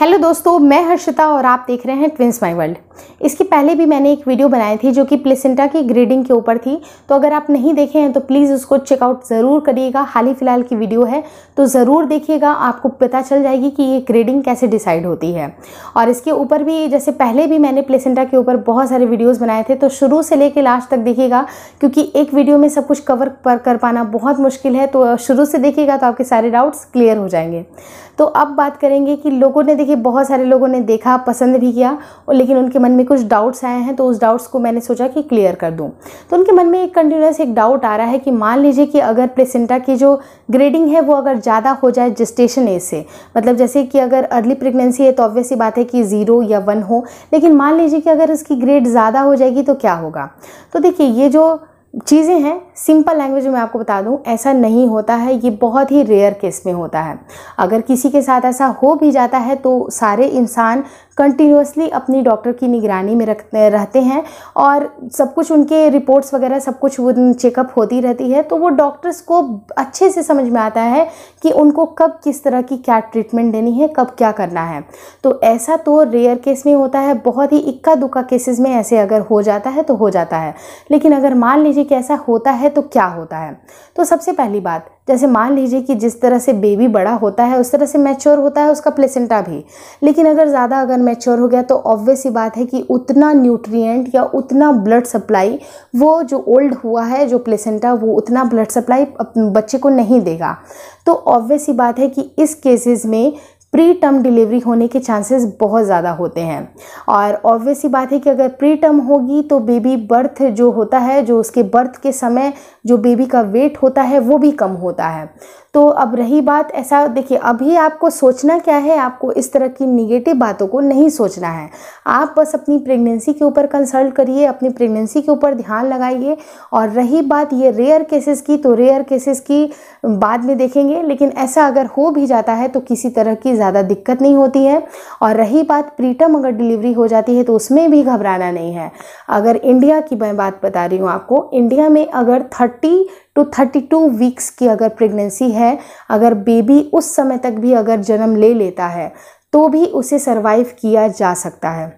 hello दोस्तों मैं हर्षिता और आप देख रहे हैं ट्विंस माई वर्ल्ड इसके पहले भी मैंने एक वीडियो बनाई थी जो कि प्लेसेंटा की ग्रेडिंग के ऊपर थी तो अगर आप नहीं देखे हैं तो प्लीज़ उसको चेकआउट ज़रूर करिएगा हाल ही फ़िलहाल की वीडियो है तो ज़रूर देखिएगा आपको पता चल जाएगी कि ये ग्रेडिंग कैसे डिसाइड होती है और इसके ऊपर भी जैसे पहले भी मैंने प्लेसेंटा के ऊपर बहुत सारे वीडियोज़ बनाए थे तो शुरू से ले लास्ट तक देखिएगा क्योंकि एक वीडियो में सब कुछ कवर कर पाना बहुत मुश्किल है तो शुरू से देखिएगा तो आपके सारे डाउट्स क्लियर हो जाएंगे तो अब बात करेंगे कि लोगों ने देखिए बहुत सारे लोगों ने देखा पसंद भी किया और लेकिन उनके मन में कुछ डाउट्स आए हैं तो उस डाउट्स को मैंने सोचा कि क्लियर कर दूं तो उनके मन में एक कंटिन्यूस एक डाउट आ रहा है कि मान लीजिए कि अगर प्लेसेंटा की जो ग्रेडिंग है वो अगर ज़्यादा हो जाए जस्टेशन एज से मतलब जैसे कि अगर अर्ली प्रेगनेंसी है तो ऑब्वियस ही बात है कि ज़ीरो या वन हो लेकिन मान लीजिए कि अगर इसकी ग्रेड ज़्यादा हो जाएगी तो क्या होगा तो देखिए ये जो चीज़ें हैं सिंपल लैंग्वेज में आपको बता दूं ऐसा नहीं होता है ये बहुत ही रेयर केस में होता है अगर किसी के साथ ऐसा हो भी जाता है तो सारे इंसान कंटिन्यूसली अपनी डॉक्टर की निगरानी में रखते रहते हैं और सब कुछ उनके रिपोर्ट्स वगैरह सब कुछ चेकअप होती रहती है तो वो डॉक्टर्स को अच्छे से समझ में आता है कि उनको कब किस तरह की क्या ट्रीटमेंट देनी है कब क्या करना है तो ऐसा तो रेयर केस में होता है बहुत ही इक्का दुक्का केसेस में ऐसे अगर हो जाता है तो हो जाता है लेकिन अगर मान लीजिए कि ऐसा होता है तो क्या होता है तो सबसे पहली बात जैसे मान लीजिए कि जिस तरह से बेबी बड़ा होता है उस तरह से मैच्योर होता है उसका प्लेसेंटा भी लेकिन अगर ज़्यादा अगर मैच्योर हो गया तो ऑब्वियस ही बात है कि उतना न्यूट्रिएंट या उतना ब्लड सप्लाई वो जो ओल्ड हुआ है जो प्लेसेंटा वो उतना ब्लड सप्लाई बच्चे को नहीं देगा तो ऑब्वियस ही बात है कि इस केसेस में प्री टर्म डिलीवरी होने के चांसेस बहुत ज़्यादा होते हैं और ऑब्वियस ही बात है कि अगर प्री टर्म होगी तो बेबी बर्थ जो होता है जो उसके बर्थ के समय जो बेबी का वेट होता है वो भी कम होता है तो अब रही बात ऐसा देखिए अभी आपको सोचना क्या है आपको इस तरह की निगेटिव बातों को नहीं सोचना है आप बस अपनी प्रेगनेंसी के ऊपर कंसल्ट करिए अपनी प्रेगनेंसी के ऊपर ध्यान लगाइए और रही बात ये रेयर केसेस की तो रेयर केसेस की बाद में देखेंगे लेकिन ऐसा अगर हो भी जाता है तो किसी तरह की ज़्यादा दिक्कत नहीं होती है और रही बात प्रीटम अगर डिलीवरी हो जाती है तो उसमें भी घबराना नहीं है अगर इंडिया की मैं बात बता रही हूँ आपको इंडिया में अगर thirty two thirty two weeks की अगर प्रेगनेंसी है अगर बेबी उस समय तक भी अगर जन्म ले लेता है तो भी उसे सर्वाइव किया जा सकता है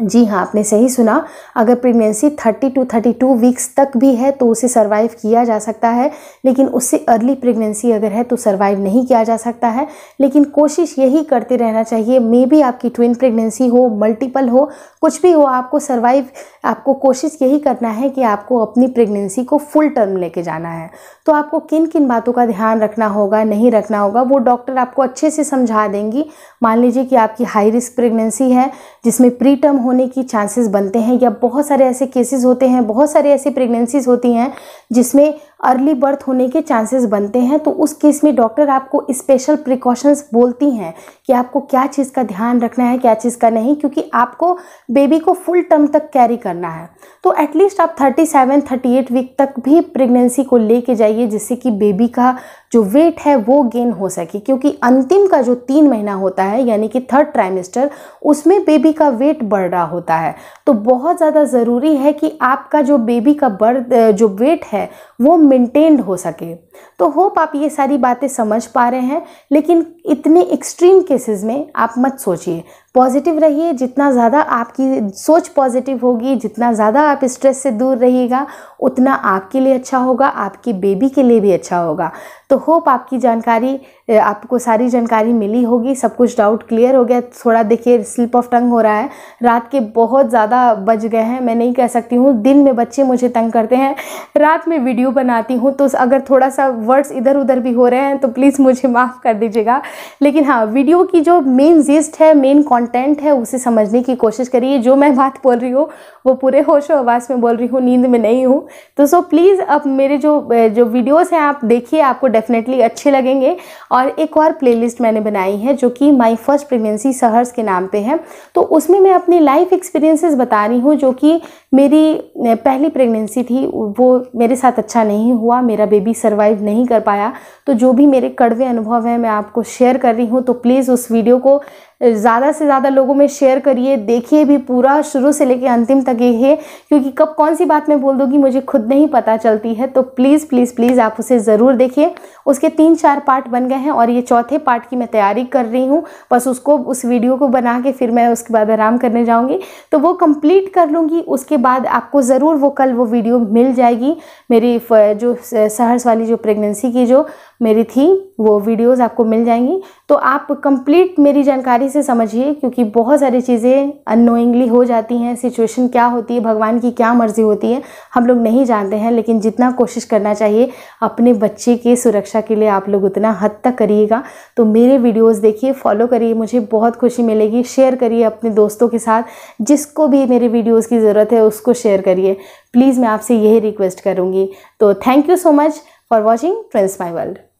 जी हाँ आपने सही सुना अगर प्रेगनेंसी 30 टू 32 वीक्स तक भी है तो उसे सर्वाइव किया जा सकता है लेकिन उससे अर्ली प्रेगनेंसी अगर है तो सर्वाइव नहीं किया जा सकता है लेकिन कोशिश यही करते रहना चाहिए मे भी आपकी ट्विन प्रेगनेंसी हो मल्टीपल हो कुछ भी हो आपको सर्वाइव आपको कोशिश यही करना है कि आपको अपनी प्रेगनेंसी को फुल टर्म लेके जाना है तो आपको किन किन बातों का ध्यान रखना होगा नहीं रखना होगा वो डॉक्टर आपको अच्छे से समझा देंगी मान लीजिए कि आपकी हाई रिस्क प्रेगनेंसी है जिसमें प्री टर्म होने की चांसेस बनते हैं या बहुत सारे ऐसे केसेस होते हैं बहुत सारे ऐसी प्रेगनेंसीज होती हैं जिसमें अर्ली बर्थ होने के चांसेस बनते हैं तो उस केस में डॉक्टर आपको स्पेशल प्रिकॉशंस बोलती हैं कि आपको क्या चीज़ का ध्यान रखना है क्या चीज़ का नहीं क्योंकि आपको बेबी को फुल टर्म तक कैरी करना है तो एटलीस्ट आप thirty seven thirty eight week तक भी प्रेगनेंसी को ले जाइए जिससे कि बेबी का जो वेट है वो गेन हो सके क्योंकि अंतिम का जो तीन महीना होता है यानी कि थर्ड ट्राइमेस्टर उसमें बेबी का वेट बढ़ रहा होता है तो बहुत ज़्यादा ज़रूरी है कि आपका जो बेबी का बर्थ जो वेट है वो मेंटेन्ड हो सके तो होप आप ये सारी बातें समझ पा रहे हैं लेकिन इतने एक्सट्रीम केसेस में आप मत सोचिए पॉजिटिव रहिए जितना ज़्यादा आपकी सोच पॉजिटिव होगी जितना ज़्यादा आप स्ट्रेस से दूर रहिएगा उतना आपके लिए अच्छा होगा आपके बेबी के लिए भी अच्छा होगा तो होप आपकी जानकारी आपको सारी जानकारी मिली होगी सब कुछ डाउट क्लियर हो गया थोड़ा देखिए स्लिप ऑफ टंग हो रहा है रात के बहुत ज़्यादा बज गए हैं मैं नहीं कह सकती हूँ दिन में बच्चे मुझे तंग करते हैं रात में वीडियो बनाती हूँ तो अगर थोड़ा सा वर्ड्स इधर उधर भी हो रहे हैं तो प्लीज़ मुझे माफ़ कर दीजिएगा लेकिन हाँ वीडियो की जो मेन जिस्ट है मेन कॉन्ट कंटेंट है उसे समझने की कोशिश करिए जो मैं बात बोल रही हूँ वो पूरे होश आवाज़ में बोल रही हूँ नींद में नहीं हूँ तो सो प्लीज़ अब मेरे जो जो वीडियोस हैं आप देखिए आपको डेफिनेटली अच्छे लगेंगे और एक और प्लेलिस्ट मैंने बनाई है जो कि माई फर्स्ट प्रेगनेंसी सहर्स के नाम पर है तो उसमें मैं अपनी लाइफ एक्सपीरियंसिस बता रही हूँ जो कि मेरी पहली प्रेगनेंसी थी वो मेरे साथ अच्छा नहीं हुआ मेरा बेबी सर्वाइव नहीं कर पाया तो जो भी मेरे कड़वे अनुभव हैं मैं आपको शेयर कर रही हूँ तो प्लीज़ उस वीडियो को ज़्यादा से ज़्यादा लोगों में शेयर करिए देखिए भी पूरा शुरू से लेकर अंतिम तक ये है क्योंकि कब कौन सी बात मैं बोल दूँगी मुझे खुद नहीं पता चलती है तो प्लीज़ प्लीज़ प्लीज़ आप उसे ज़रूर देखिए उसके तीन चार पार्ट बन गए हैं और ये चौथे पार्ट की मैं तैयारी कर रही हूँ बस उसको उस वीडियो को बना के फिर मैं उसके बाद आराम करने जाऊँगी तो वो कम्प्लीट कर लूँगी उसके बाद आपको ज़रूर वो कल वो वीडियो मिल जाएगी मेरी जो सहर्स वाली जो प्रेगनेंसी की जो मेरी थी वो वीडियोस आपको मिल जाएंगी तो आप कंप्लीट मेरी जानकारी से समझिए क्योंकि बहुत सारी चीज़ें अननोइंगली हो जाती हैं सिचुएशन क्या होती है भगवान की क्या मर्ज़ी होती है हम लोग नहीं जानते हैं लेकिन जितना कोशिश करना चाहिए अपने बच्चे की सुरक्षा के लिए आप लोग उतना हद तक करिएगा तो मेरे वीडियोज़ देखिए फॉलो करिए मुझे बहुत खुशी मिलेगी शेयर करिए अपने दोस्तों के साथ जिसको भी मेरे वीडियोज़ की ज़रूरत है उसको शेयर करिए प्लीज़ मैं आपसे यही रिक्वेस्ट करूँगी तो thank you so much for watching friends my world